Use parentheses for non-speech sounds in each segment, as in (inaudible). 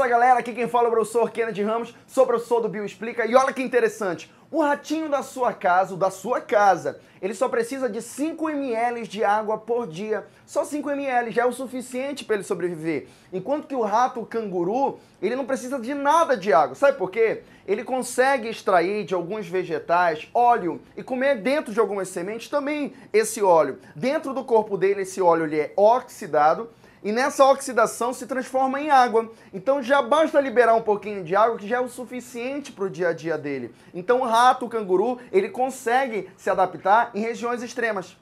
Olá galera, aqui quem fala é o professor Kennedy Ramos, sou professor do Bio Explica e olha que interessante, o ratinho da sua casa, da sua casa, ele só precisa de 5 ml de água por dia. Só 5 ml já é o suficiente para ele sobreviver. Enquanto que o rato o canguru, ele não precisa de nada de água. Sabe por quê? Ele consegue extrair de alguns vegetais óleo e comer dentro de algumas sementes também esse óleo. Dentro do corpo dele, esse óleo ele é oxidado e nessa oxidação se transforma em água. Então já basta liberar um pouquinho de água que já é o suficiente para o dia a dia dele. Então o rato, o canguru, ele consegue se adaptar em regiões extremas.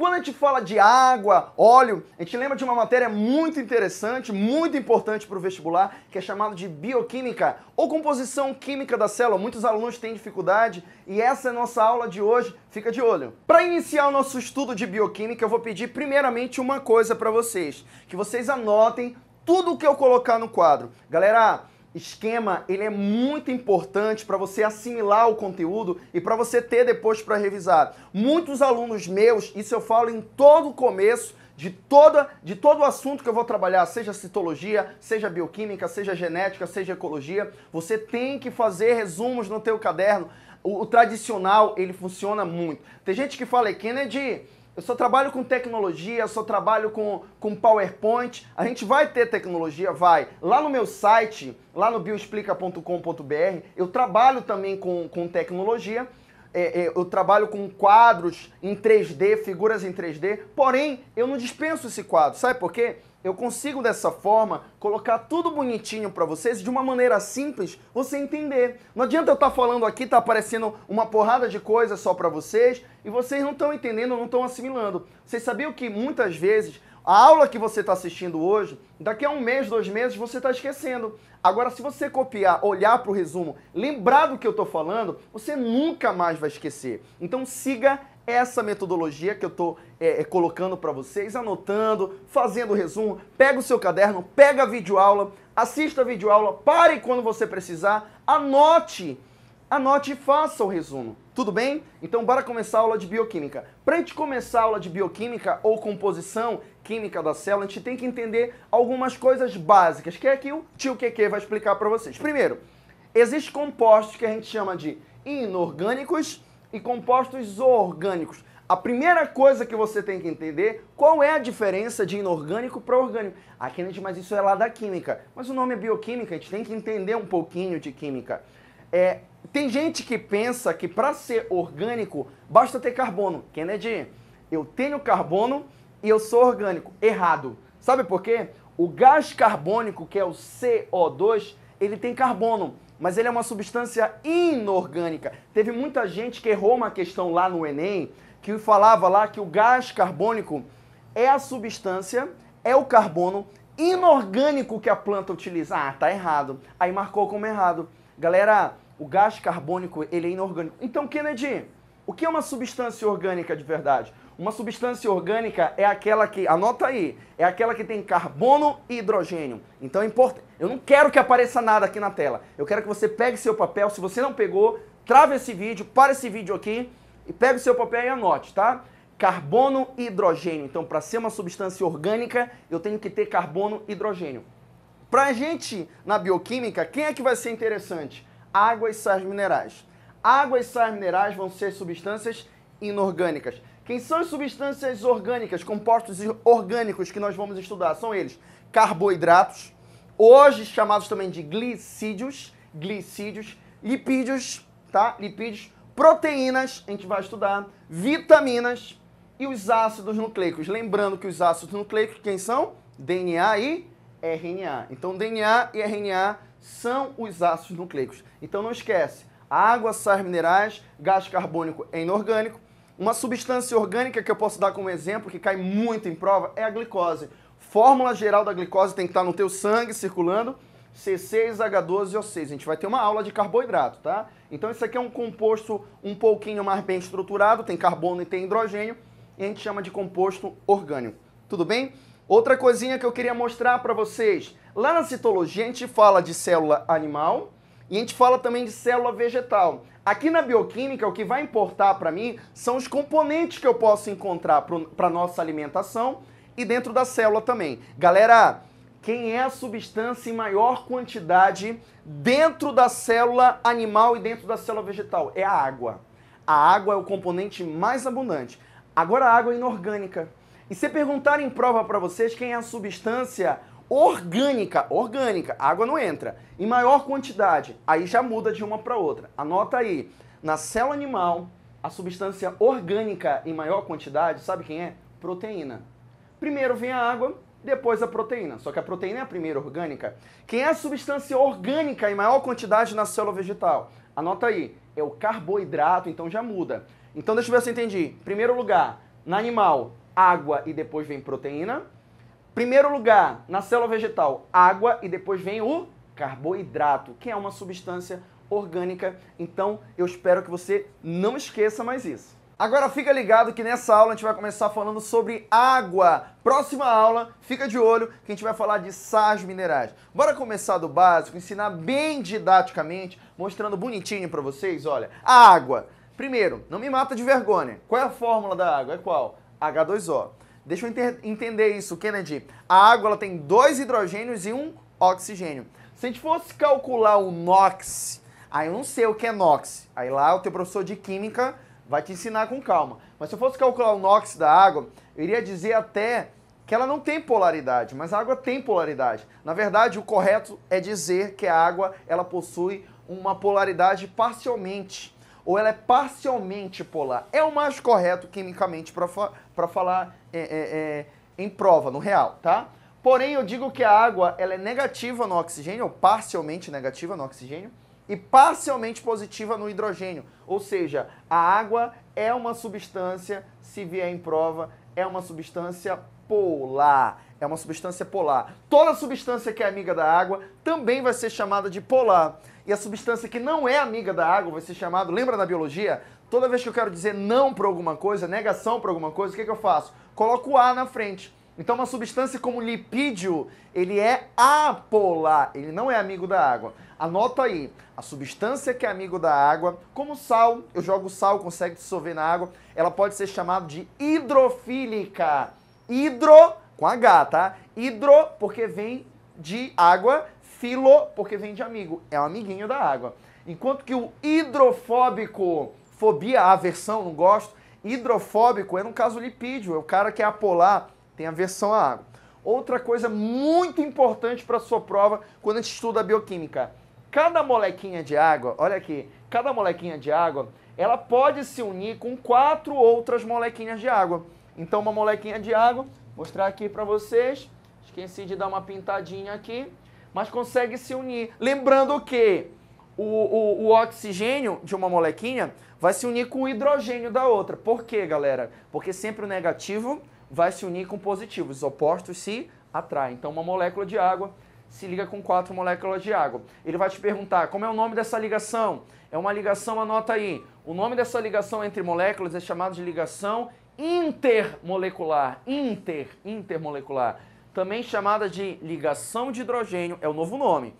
Quando a gente fala de água, óleo, a gente lembra de uma matéria muito interessante, muito importante para o vestibular, que é chamada de bioquímica ou composição química da célula. Muitos alunos têm dificuldade e essa é a nossa aula de hoje. Fica de olho. Para iniciar o nosso estudo de bioquímica, eu vou pedir primeiramente uma coisa para vocês, que vocês anotem tudo o que eu colocar no quadro. Galera, esquema ele é muito importante para você assimilar o conteúdo e para você ter depois para revisar. Muitos alunos meus, isso eu falo em todo o começo de toda de todo o assunto que eu vou trabalhar, seja citologia, seja bioquímica, seja genética, seja ecologia, você tem que fazer resumos no teu caderno. O, o tradicional, ele funciona muito. Tem gente que fala, Kennedy, eu só trabalho com tecnologia, eu só trabalho com, com PowerPoint. A gente vai ter tecnologia, vai. Lá no meu site, lá no bioexplica.com.br, eu trabalho também com, com tecnologia. É, é, eu trabalho com quadros em 3D, figuras em 3D, porém eu não dispenso esse quadro. Sabe por quê? Eu consigo dessa forma colocar tudo bonitinho para vocês de uma maneira simples, você entender. Não adianta eu estar tá falando aqui, tá aparecendo uma porrada de coisas só para vocês e vocês não estão entendendo, não estão assimilando. Vocês sabiam que muitas vezes a aula que você está assistindo hoje, daqui a um mês, dois meses, você está esquecendo. Agora, se você copiar, olhar para o resumo, lembrar do que eu estou falando, você nunca mais vai esquecer. Então, siga essa metodologia que eu estou é, é, colocando para vocês, anotando, fazendo resumo, pega o seu caderno, pega a videoaula, assista a videoaula, pare quando você precisar, anote, anote e faça o resumo. Tudo bem? Então bora começar a aula de bioquímica. Para a gente começar a aula de bioquímica ou composição química da célula, a gente tem que entender algumas coisas básicas, que é que o tio QQ vai explicar para vocês. Primeiro, existem compostos que a gente chama de inorgânicos e compostos orgânicos. A primeira coisa que você tem que entender qual é a diferença de inorgânico para orgânico. a ah, gente, mas isso é lá da química. Mas o nome é bioquímica, a gente tem que entender um pouquinho de química. É, tem gente que pensa que para ser orgânico basta ter carbono. Kennedy, eu tenho carbono e eu sou orgânico. Errado. Sabe por quê? O gás carbônico, que é o CO2, ele tem carbono mas ele é uma substância inorgânica. Teve muita gente que errou uma questão lá no Enem, que falava lá que o gás carbônico é a substância, é o carbono inorgânico que a planta utiliza. Ah, tá errado. Aí marcou como errado. Galera, o gás carbônico, ele é inorgânico. Então, Kennedy, o que é uma substância orgânica de verdade? Uma substância orgânica é aquela que, anota aí, é aquela que tem carbono e hidrogênio. Então é importante. Eu não quero que apareça nada aqui na tela. Eu quero que você pegue seu papel. Se você não pegou, trave esse vídeo, para esse vídeo aqui e pegue o seu papel e anote, tá? Carbono e hidrogênio. Então, para ser uma substância orgânica, eu tenho que ter carbono e hidrogênio. Para a gente, na bioquímica, quem é que vai ser interessante? Água e sais minerais. Água e sais minerais vão ser substâncias inorgânicas. Quem são as substâncias orgânicas, compostos orgânicos que nós vamos estudar? São eles carboidratos, hoje chamados também de glicídios, glicídios, lipídios, tá? Lipídios, proteínas, a gente vai estudar, vitaminas e os ácidos nucleicos. Lembrando que os ácidos nucleicos quem são? DNA e RNA. Então DNA e RNA são os ácidos nucleicos. Então não esquece, água, sais minerais, gás carbônico é inorgânico. Uma substância orgânica que eu posso dar como exemplo, que cai muito em prova, é a glicose. Fórmula geral da glicose tem que estar no teu sangue circulando, C6H12O6. A gente vai ter uma aula de carboidrato, tá? Então isso aqui é um composto um pouquinho mais bem estruturado, tem carbono e tem hidrogênio, e a gente chama de composto orgânico. Tudo bem? Outra coisinha que eu queria mostrar para vocês. Lá na citologia a gente fala de célula animal e a gente fala também de célula vegetal. Aqui na bioquímica, o que vai importar para mim são os componentes que eu posso encontrar para nossa alimentação e dentro da célula também. Galera, quem é a substância em maior quantidade dentro da célula animal e dentro da célula vegetal? É a água. A água é o componente mais abundante. Agora a água é inorgânica. E se perguntarem em prova para vocês quem é a substância orgânica, orgânica, a água não entra, em maior quantidade, aí já muda de uma para outra. Anota aí, na célula animal, a substância orgânica em maior quantidade, sabe quem é? Proteína. Primeiro vem a água, depois a proteína. Só que a proteína é a primeira orgânica. Quem é a substância orgânica em maior quantidade na célula vegetal? Anota aí, é o carboidrato, então já muda. Então deixa eu ver se eu entendi. Primeiro lugar, na animal, água e depois vem proteína. Primeiro lugar, na célula vegetal, água e depois vem o carboidrato, que é uma substância orgânica. Então eu espero que você não esqueça mais isso. Agora fica ligado que nessa aula a gente vai começar falando sobre água. Próxima aula, fica de olho que a gente vai falar de sais minerais. Bora começar do básico, ensinar bem didaticamente, mostrando bonitinho para vocês, olha. A água. Primeiro, não me mata de vergonha. Qual é a fórmula da água? É qual? H2O. Deixa eu entender isso, Kennedy. A água ela tem dois hidrogênios e um oxigênio. Se a gente fosse calcular o NOx, aí eu não sei o que é NOx. Aí lá o teu professor de química vai te ensinar com calma. Mas se eu fosse calcular o NOx da água, eu iria dizer até que ela não tem polaridade, mas a água tem polaridade. Na verdade, o correto é dizer que a água ela possui uma polaridade parcialmente, ou ela é parcialmente polar. É o mais correto quimicamente para fa falar é, é, é, em prova, no real, tá? Porém, eu digo que a água ela é negativa no oxigênio, ou parcialmente negativa no oxigênio, e parcialmente positiva no hidrogênio. Ou seja, a água é uma substância, se vier em prova, é uma substância polar. É uma substância polar. Toda substância que é amiga da água também vai ser chamada de polar. E a substância que não é amiga da água vai ser chamada, lembra da biologia? Toda vez que eu quero dizer não para alguma coisa, negação para alguma coisa, o que, é que eu faço? Coloco o A na frente. Então uma substância como lipídio, ele é apolar, ele não é amigo da água. Anota aí, a substância que é amigo da água, como sal, eu jogo sal, consegue dissolver na água, ela pode ser chamada de hidrofílica. Hidro com H, tá? Hidro porque vem de água, filo porque vem de amigo, é um amiguinho da água. Enquanto que o hidrofóbico, fobia, aversão, não gosto, hidrofóbico é no caso lipídio, é o cara que é apolar, tem aversão à água. Outra coisa muito importante para a sua prova quando a gente estuda a bioquímica. Cada molequinha de água, olha aqui, cada molequinha de água, ela pode se unir com quatro outras molequinhas de água. Então uma molequinha de água, mostrar aqui para vocês, esqueci de dar uma pintadinha aqui, mas consegue se unir. Lembrando que o, o, o, oxigênio de uma molequinha vai se unir com o hidrogênio da outra. Por quê, galera? Porque sempre o negativo vai se unir com positivos. Os opostos se atraem. Então, uma molécula de água se liga com quatro moléculas de água. Ele vai te perguntar como é o nome dessa ligação. É uma ligação, anota aí. O nome dessa ligação entre moléculas é chamado de ligação intermolecular. Inter, intermolecular. Também chamada de ligação de hidrogênio, é o novo nome.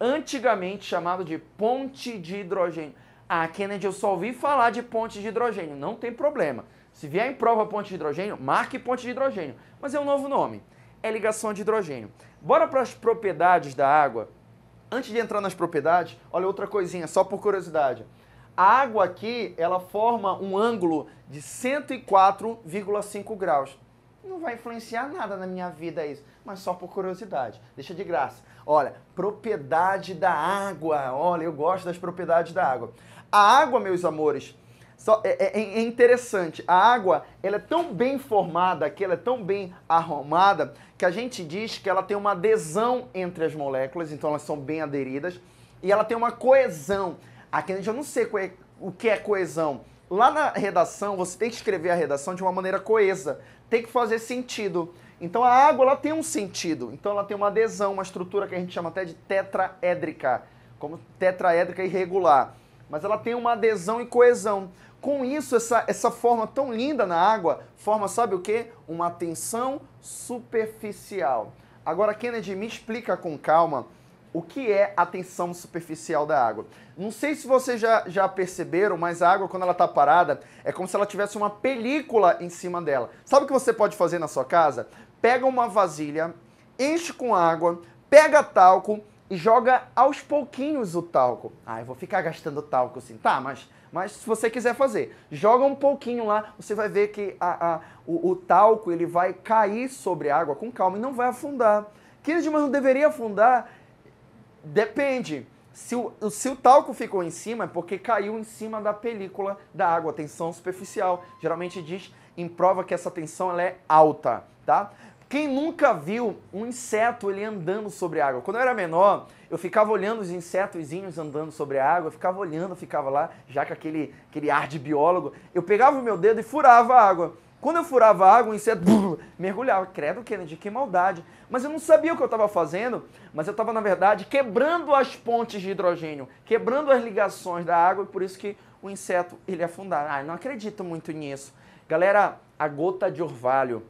Antigamente chamado de ponte de hidrogênio. Ah, Kennedy, eu só ouvi falar de ponte de hidrogênio. Não tem problema. Se vier em prova ponte de hidrogênio, marque ponte de hidrogênio, mas é um novo nome. É ligação de hidrogênio. Bora para as propriedades da água. Antes de entrar nas propriedades, olha outra coisinha, só por curiosidade. A água aqui, ela forma um ângulo de 104,5 graus. Não vai influenciar nada na minha vida isso, mas só por curiosidade. Deixa de graça. Olha, propriedade da água. Olha, eu gosto das propriedades da água. A água, meus amores, só, é, é, é, é, interessante, a água ela é tão bem formada, que ela é tão bem arrumada, que a gente diz que ela tem uma adesão entre as moléculas, então elas são bem aderidas, e ela tem uma coesão. Aqui a gente já não sei é, o que é coesão. Lá na redação, você tem que escrever a redação de uma maneira coesa, tem que fazer sentido. Então a água ela tem um sentido, então ela tem uma adesão, uma estrutura que a gente chama até de tetraédrica, como tetraédrica irregular. Mas ela tem uma adesão e coesão. Com isso, essa, essa forma tão linda na água forma, sabe o que? Uma tensão superficial. Agora, Kennedy, me explica com calma o que é a tensão superficial da água. Não sei se vocês já, já perceberam, mas a água, quando ela está parada, é como se ela tivesse uma película em cima dela. Sabe o que você pode fazer na sua casa? Pega uma vasilha, enche com água, pega talco e joga aos pouquinhos o talco. Ah, eu vou ficar gastando talco assim. Tá, mas mas se você quiser fazer, joga um pouquinho lá, você vai ver que a, a, o, o talco ele vai cair sobre a água com calma e não vai afundar. 15 de não deveria afundar? Depende. Se o, se o talco ficou em cima, é porque caiu em cima da película da água, tensão superficial. Geralmente diz em prova que essa tensão ela é alta, tá? Quem nunca viu um inseto ele andando sobre a água? Quando eu era menor, eu ficava olhando os insetozinhos andando sobre a água, eu ficava olhando, eu ficava lá, já com aquele, aquele ar de biólogo. Eu pegava o meu dedo e furava a água. Quando eu furava a água, o inseto (laughs) mergulhava. Credo, Kennedy, que maldade. Mas eu não sabia o que eu estava fazendo, mas eu estava, na verdade, quebrando as pontes de hidrogênio, quebrando as ligações da água, e por isso que o inseto ele é afundava. Ah, não acredito muito nisso. Galera, a gota de orvalho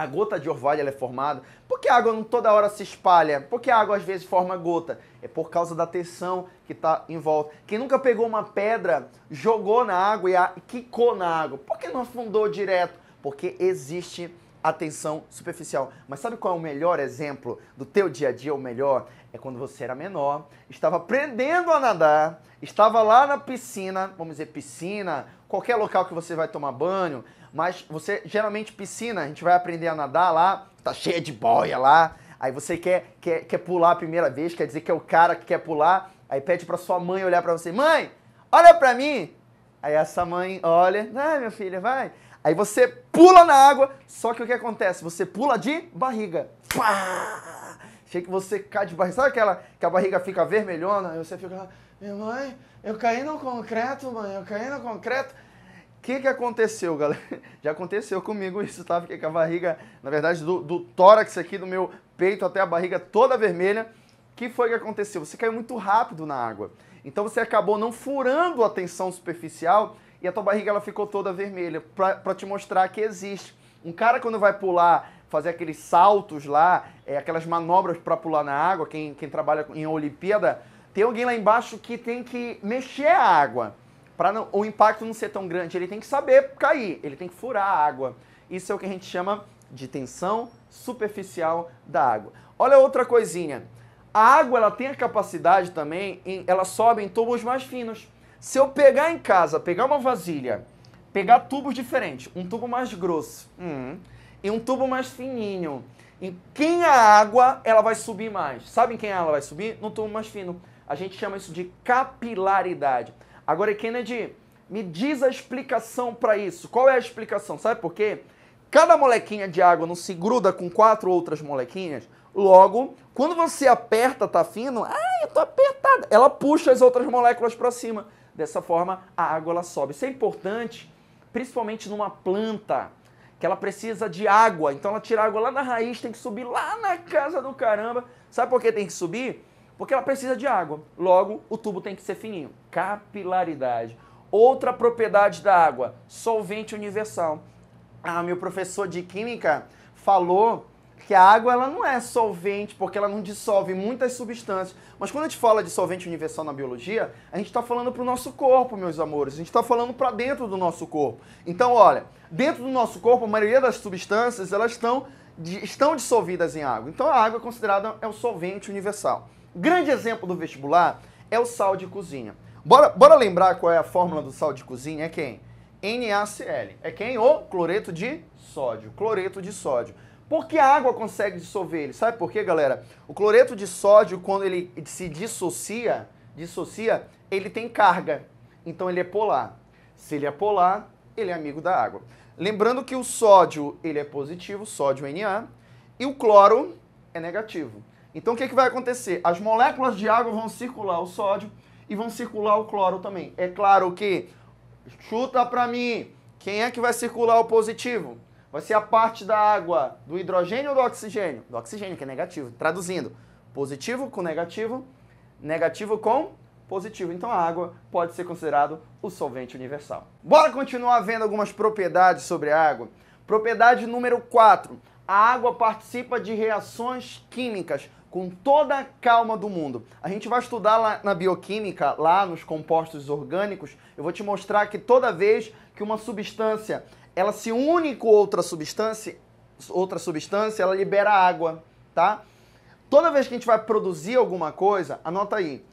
a gota de orvalho é formada. Por que a água não toda hora se espalha? Por que a água às vezes forma gota? É por causa da tensão que está em volta. Quem nunca pegou uma pedra, jogou na água e a... quicou na água, por que não afundou direto? Porque existe a tensão superficial. Mas sabe qual é o melhor exemplo do teu dia a dia? O melhor é quando você era menor, estava aprendendo a nadar, estava lá na piscina, vamos dizer piscina, qualquer local que você vai tomar banho, mas você geralmente piscina, a gente vai aprender a nadar lá, tá cheia de boia lá. Aí você quer, quer, quer pular a primeira vez, quer dizer que é o cara que quer pular, aí pede para sua mãe olhar para você, mãe, olha para mim. Aí essa mãe olha, vai ah, minha filha, vai. Aí você pula na água, só que o que acontece? Você pula de barriga. Pá! Chega que você cai de barriga. Sabe aquela que a barriga fica vermelhona? Aí você fica, minha mãe, eu caí no concreto, mãe, eu caí no concreto que que aconteceu, galera? (laughs) Já aconteceu comigo isso, tá? Fiquei com a barriga, na verdade, do, do tórax aqui, do meu peito até a barriga toda vermelha. O que foi que aconteceu? Você caiu muito rápido na água. Então você acabou não furando a tensão superficial e a tua barriga ela ficou toda vermelha, para te mostrar que existe. Um cara quando vai pular, fazer aqueles saltos lá, é, aquelas manobras para pular na água, quem, quem trabalha em Olimpíada, tem alguém lá embaixo que tem que mexer a água para o impacto não ser tão grande, ele tem que saber cair, ele tem que furar a água. Isso é o que a gente chama de tensão superficial da água. Olha outra coisinha. A água ela tem a capacidade também, ela sobe em tubos mais finos. Se eu pegar em casa, pegar uma vasilha, pegar tubos diferentes, um tubo mais grosso hum, e um tubo mais fininho, em quem a água ela vai subir mais? em quem ela vai subir? No tubo mais fino. A gente chama isso de capilaridade. Agora, Kennedy, me diz a explicação para isso. Qual é a explicação? Sabe por quê? Cada molequinha de água não se gruda com quatro outras molequinhas. Logo, quando você aperta, tá fino, ah, eu tô apertada. Ela puxa as outras moléculas para cima. Dessa forma, a água ela sobe. Isso é importante, principalmente numa planta que ela precisa de água. Então ela tira água lá da raiz, tem que subir lá na casa do caramba. Sabe por que tem que subir? Porque ela precisa de água. Logo, o tubo tem que ser fininho. Capilaridade. Outra propriedade da água, solvente universal. Ah, meu professor de química falou que a água ela não é solvente porque ela não dissolve muitas substâncias. Mas quando a gente fala de solvente universal na biologia, a gente está falando para o nosso corpo, meus amores. A gente está falando para dentro do nosso corpo. Então, olha, dentro do nosso corpo, a maioria das substâncias elas estão, estão dissolvidas em água. Então, a água é considerada é o solvente universal. Grande exemplo do vestibular é o sal de cozinha. Bora, bora lembrar qual é a fórmula do sal de cozinha? É quem? NaCl. É quem? O cloreto de sódio. Cloreto de sódio. Por que a água consegue dissolver ele? Sabe por quê, galera? O cloreto de sódio, quando ele se dissocia, dissocia, ele tem carga. Então ele é polar. Se ele é polar, ele é amigo da água. Lembrando que o sódio, ele é positivo, sódio Na, e o cloro é negativo. Então o que, é que vai acontecer? As moléculas de água vão circular o sódio e vão circular o cloro também. É claro que, chuta para mim, quem é que vai circular o positivo? Vai ser a parte da água do hidrogênio ou do oxigênio? Do oxigênio, que é negativo. Traduzindo, positivo com negativo, negativo com positivo. Então a água pode ser considerado o solvente universal. Bora continuar vendo algumas propriedades sobre a água. Propriedade número 4. A água participa de reações químicas com toda a calma do mundo. A gente vai estudar lá na bioquímica, lá nos compostos orgânicos, eu vou te mostrar que toda vez que uma substância ela se une com outra substância, outra substância, ela libera água, tá? Toda vez que a gente vai produzir alguma coisa, anota aí,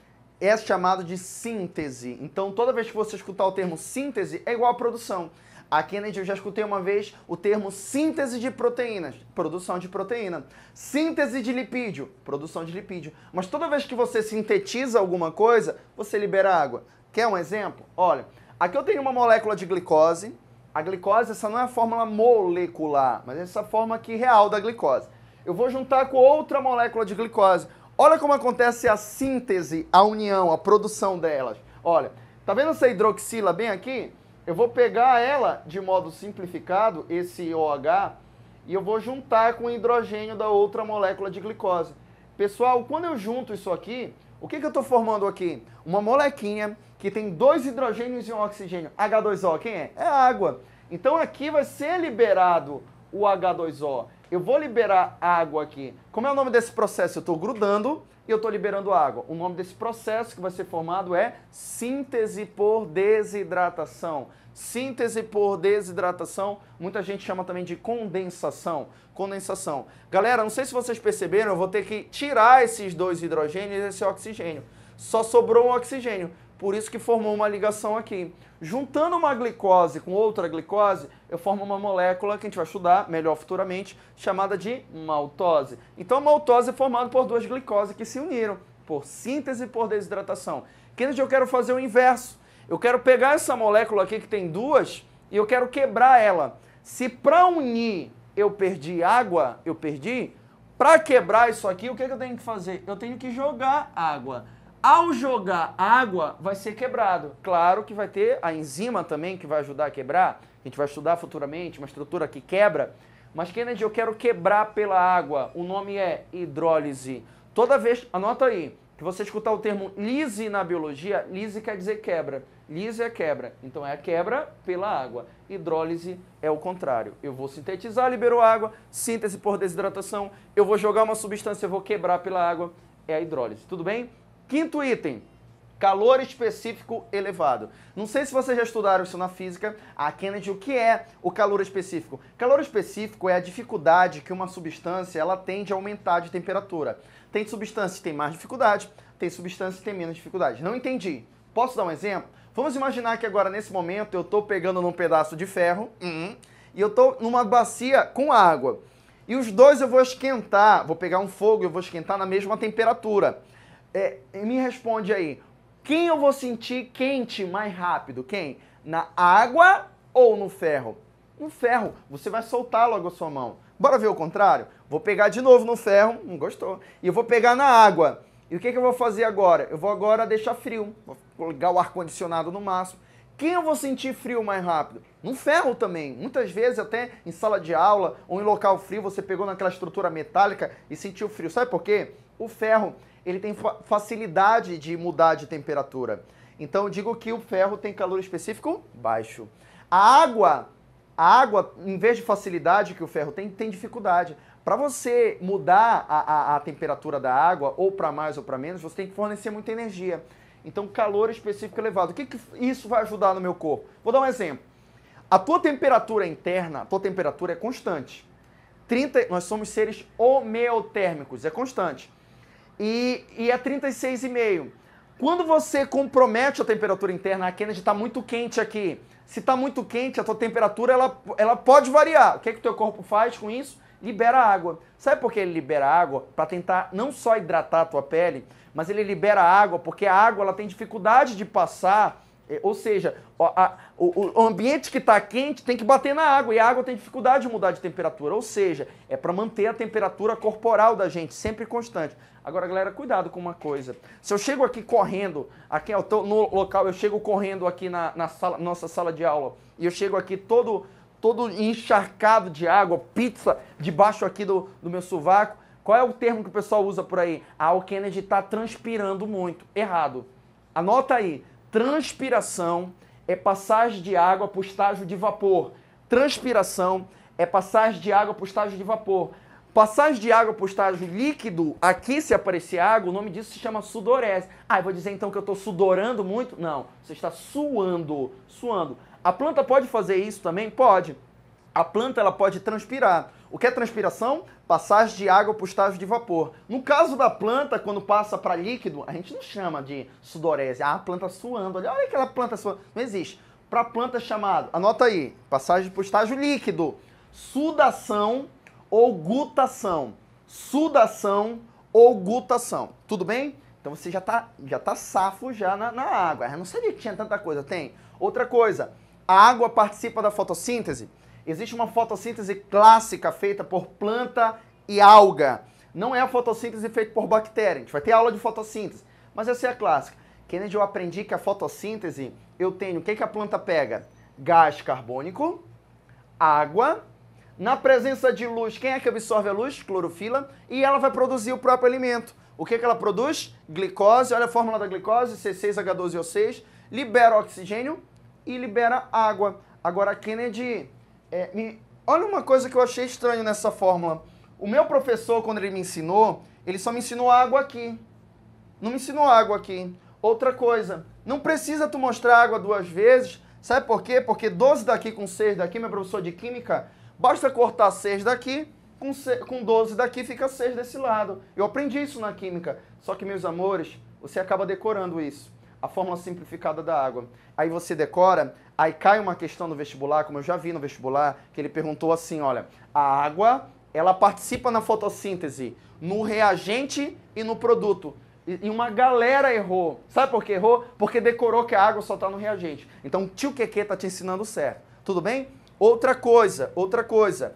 é chamado de síntese. Então, toda vez que você escutar o termo síntese, é igual a produção. A Kennedy, eu já escutei uma vez o termo síntese de proteínas, produção de proteína. Síntese de lipídio, produção de lipídio. Mas toda vez que você sintetiza alguma coisa, você libera água. Quer um exemplo? Olha, aqui eu tenho uma molécula de glicose. A glicose, essa não é a fórmula molecular, mas essa é essa forma aqui real da glicose. Eu vou juntar com outra molécula de glicose. Olha como acontece a síntese, a união, a produção delas. Olha, tá vendo essa hidroxila bem aqui? Eu vou pegar ela de modo simplificado, esse OH, e eu vou juntar com o hidrogênio da outra molécula de glicose. Pessoal, quando eu junto isso aqui, o que, que eu estou formando aqui? Uma molequinha que tem dois hidrogênios e um oxigênio. H2O, quem é? É água. Então aqui vai ser liberado o H2O. Eu vou liberar água aqui. Como é o nome desse processo? Eu estou grudando e eu estou liberando água. O nome desse processo que vai ser formado é síntese por desidratação. Síntese por desidratação, muita gente chama também de condensação. Condensação. Galera, não sei se vocês perceberam, eu vou ter que tirar esses dois hidrogênios e esse oxigênio. Só sobrou um oxigênio, por isso que formou uma ligação aqui. Juntando uma glicose com outra glicose, eu formo uma molécula que a gente vai estudar melhor futuramente, chamada de maltose. Então, a maltose é formada por duas glicoses que se uniram, por síntese e por desidratação. Kennedy, eu quero fazer o inverso. Eu quero pegar essa molécula aqui que tem duas e eu quero quebrar ela. Se para unir eu perdi água, eu perdi, para quebrar isso aqui, o que, que eu tenho que fazer? Eu tenho que jogar água. Ao jogar água, vai ser quebrado. Claro que vai ter a enzima também que vai ajudar a quebrar. A gente vai estudar futuramente uma estrutura que quebra. Mas, Kennedy, eu quero quebrar pela água. O nome é hidrólise. Toda vez, anota aí, que você escutar o termo lise na biologia, lise quer dizer quebra. Lise é quebra. Então é a quebra pela água. Hidrólise é o contrário. Eu vou sintetizar, liberou água, síntese por desidratação, eu vou jogar uma substância, eu vou quebrar pela água, é a hidrólise. Tudo bem? Quinto item, calor específico elevado. Não sei se vocês já estudaram isso na física. A Kennedy, o que é o calor específico? Calor específico é a dificuldade que uma substância ela tende a aumentar de temperatura. Tem substância que tem mais dificuldade, tem substância que tem menos dificuldade. Não entendi. Posso dar um exemplo? Vamos imaginar que agora, nesse momento, eu estou pegando num pedaço de ferro uhum, e eu estou numa bacia com água. E os dois eu vou esquentar, vou pegar um fogo e eu vou esquentar na mesma temperatura é, me responde aí, quem eu vou sentir quente mais rápido? Quem? Na água ou no ferro? No ferro, você vai soltar logo a sua mão. Bora ver o contrário? Vou pegar de novo no ferro, não hum, gostou. E eu vou pegar na água. E o que, que eu vou fazer agora? Eu vou agora deixar frio. Vou ligar o ar-condicionado no máximo. Quem eu vou sentir frio mais rápido? No ferro também. Muitas vezes, até em sala de aula ou em local frio, você pegou naquela estrutura metálica e sentiu frio. Sabe por quê? O ferro, ele tem fa facilidade de mudar de temperatura. Então eu digo que o ferro tem calor específico baixo. A água, a água, em vez de facilidade que o ferro tem, tem dificuldade. Para você mudar a, a, a, temperatura da água, ou para mais ou para menos, você tem que fornecer muita energia. Então, calor específico elevado. O que, que isso vai ajudar no meu corpo? Vou dar um exemplo. A tua temperatura interna, a tua temperatura é constante. 30, nós somos seres homeotérmicos, é constante e, e é a 36,5. Quando você compromete a temperatura interna, a Kennedy está muito quente aqui. Se está muito quente, a tua temperatura ela, ela pode variar. O que é que o teu corpo faz com isso? Libera água. Sabe por que ele libera água? Para tentar não só hidratar a tua pele, mas ele libera água porque a água ela tem dificuldade de passar é, ou seja, a, o, o, ambiente que está quente tem que bater na água e a água tem dificuldade de mudar de temperatura. Ou seja, é para manter a temperatura corporal da gente sempre constante. Agora, galera, cuidado com uma coisa. Se eu chego aqui correndo, aqui eu tô no local, eu chego correndo aqui na, na sala, nossa sala de aula e eu chego aqui todo, todo encharcado de água, pizza debaixo aqui do, do meu sovaco. Qual é o termo que o pessoal usa por aí? Ah, o Kennedy está transpirando muito. Errado. Anota aí Transpiração é passagem de água para o estágio de vapor. Transpiração é passagem de água para o estágio de vapor. Passagem de água para o estágio líquido, aqui se aparecer água, o nome disso se chama sudorese. Ah, vou dizer então que eu estou sudorando muito? Não, você está suando, suando. A planta pode fazer isso também? Pode. A planta ela pode transpirar. O que é transpiração? Passagem de água para o estágio de vapor. No caso da planta, quando passa para líquido, a gente não chama de sudorese. Ah, a planta suando. Olha, olha aquela planta suando. Não existe. Para planta é chamado, anota aí, passagem para o estágio líquido. Sudação ou gutação. Sudação ou gutação. Tudo bem? Então você já está já tá safo já na, na água. Eu não sabia que tinha tanta coisa. Tem. Outra coisa, a água participa da fotossíntese. Existe uma fotossíntese clássica feita por planta e alga. Não é a fotossíntese feita por bactéria. A gente vai ter aula de fotossíntese, mas essa é a clássica. Kennedy, eu aprendi que a fotossíntese, eu tenho, o que, que a planta pega? Gás carbônico, água, na presença de luz, quem é que absorve a luz? Clorofila. E ela vai produzir o próprio alimento. O que, que ela produz? Glicose, olha a fórmula da glicose, C6H12O6, libera oxigênio e libera água. Agora, Kennedy, é, me... Olha uma coisa que eu achei estranho nessa fórmula. O meu professor, quando ele me ensinou, ele só me ensinou água aqui. Não me ensinou água aqui. Outra coisa, não precisa tu mostrar água duas vezes. Sabe por quê? Porque 12 daqui com 6 daqui, meu professor de química, basta cortar 6 daqui, com, 6, com 12 daqui fica 6 desse lado. Eu aprendi isso na química. Só que, meus amores, você acaba decorando isso a fórmula simplificada da água. Aí você decora, aí cai uma questão no vestibular, como eu já vi no vestibular, que ele perguntou assim, olha, a água, ela participa na fotossíntese, no reagente e no produto. E uma galera errou. Sabe por que errou? Porque decorou que a água só está no reagente. Então, o tio Queque está te ensinando certo. Tudo bem? Outra coisa, outra coisa.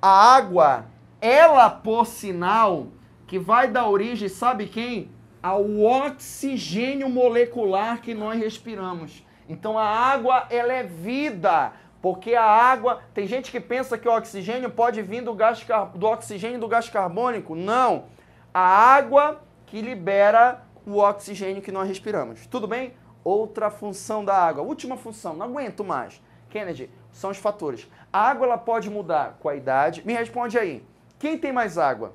A água, ela por sinal, que vai dar origem, sabe quem? ao oxigênio molecular que nós respiramos. Então a água ela é vida, porque a água, tem gente que pensa que o oxigênio pode vir do gás do oxigênio do gás carbônico. Não. A água que libera o oxigênio que nós respiramos. Tudo bem? Outra função da água, última função, não aguento mais. Kennedy, são os fatores. A água ela pode mudar com a idade. Me responde aí. Quem tem mais água?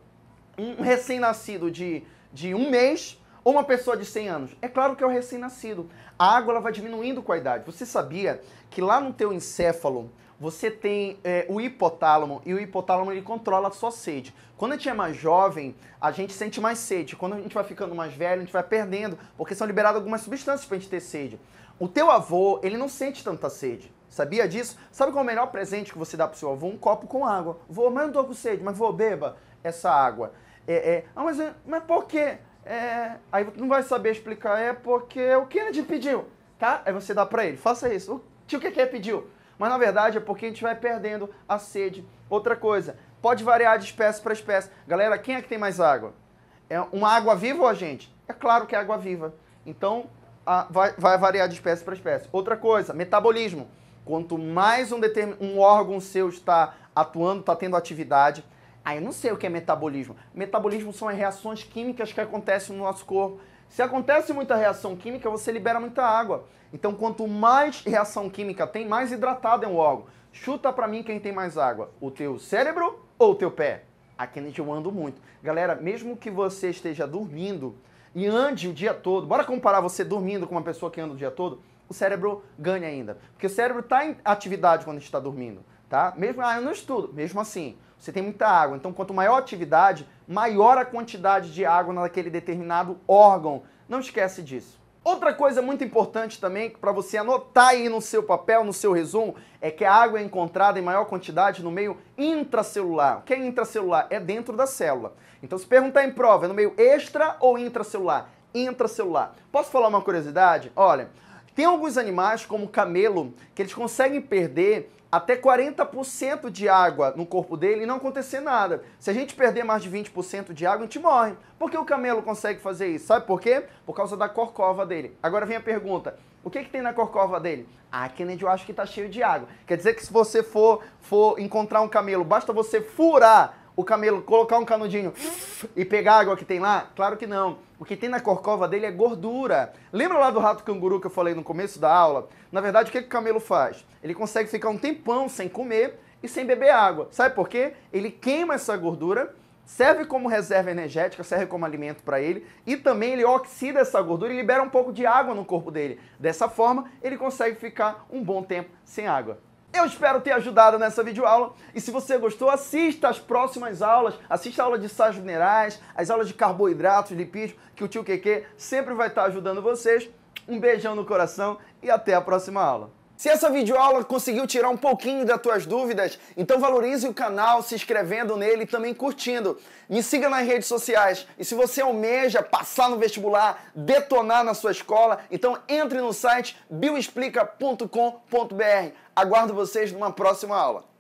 Um recém-nascido de de um mês ou uma pessoa de 100 anos? É claro que é o recém-nascido. A água ela vai diminuindo com a idade. Você sabia que lá no teu encéfalo você tem é, o hipotálamo e o hipotálamo ele controla a sua sede. Quando a gente é mais jovem, a gente sente mais sede. Quando a gente vai ficando mais velho, a gente vai perdendo, porque são liberadas algumas substâncias para a gente ter sede. O teu avô, ele não sente tanta sede. Sabia disso? Sabe qual é o melhor presente que você dá pro seu avô? Um copo com água. Vou, mas eu não tô com sede, mas vou, beba essa água. É, é, ah, mas, mas por quê? É, aí você não vai saber explicar, é porque o Kennedy pediu, tá? Aí você dá para ele, faça isso. O tio que pediu. Mas na verdade é porque a gente vai perdendo a sede. Outra coisa, pode variar de espécie para espécie. Galera, quem é que tem mais água? É uma água viva ou a gente? É claro que é água viva. Então a, vai, vai variar de espécie para espécie. Outra coisa, metabolismo. Quanto mais um, um órgão seu está atuando, está tendo atividade, ah, eu não sei o que é metabolismo. Metabolismo são as reações químicas que acontecem no nosso corpo. Se acontece muita reação química, você libera muita água. Então, quanto mais reação química tem, mais hidratado é um órgão. Chuta para mim quem tem mais água, o teu cérebro ou o teu pé? Aqui eu ando muito. Galera, mesmo que você esteja dormindo e ande o dia todo, bora comparar você dormindo com uma pessoa que anda o dia todo, o cérebro ganha ainda. Porque o cérebro está em atividade quando está dormindo, tá? Mesmo, ah, eu não estudo, mesmo assim você tem muita água. Então, quanto maior a atividade, maior a quantidade de água naquele determinado órgão. Não esquece disso. Outra coisa muito importante também para você anotar aí no seu papel, no seu resumo, é que a água é encontrada em maior quantidade no meio intracelular. O que é intracelular? É dentro da célula. Então, se perguntar em prova, é no meio extra ou intracelular? Intracelular. Posso falar uma curiosidade? Olha, tem alguns animais, como o camelo, que eles conseguem perder até 40% de água no corpo dele e não acontecer nada. Se a gente perder mais de 20% de água, a gente morre. Por que o camelo consegue fazer isso? Sabe por quê? Por causa da corcova dele. Agora vem a pergunta: o que, que tem na corcova dele? Ah, Kennedy, eu acho que está cheio de água. Quer dizer que se você for, for encontrar um camelo, basta você furar o camelo, colocar um canudinho e pegar a água que tem lá? Claro que não. O que tem na corcova dele é gordura. Lembra lá do rato canguru que eu falei no começo da aula? Na verdade, o que, que o camelo faz? Ele consegue ficar um tempão sem comer e sem beber água. Sabe por quê? Ele queima essa gordura, serve como reserva energética, serve como alimento para ele e também ele oxida essa gordura e libera um pouco de água no corpo dele. Dessa forma, ele consegue ficar um bom tempo sem água. Eu espero ter ajudado nessa videoaula e se você gostou, assista as próximas aulas, assista a aula de sais minerais, as aulas de carboidratos, lipídios, que o tio QQ sempre vai estar ajudando vocês. Um beijão no coração e até a próxima aula. Se essa videoaula conseguiu tirar um pouquinho das tuas dúvidas, então valorize o canal se inscrevendo nele e também curtindo. Me siga nas redes sociais. E se você almeja passar no vestibular, detonar na sua escola, então entre no site bioexplica.com.br. Aguardo vocês numa próxima aula.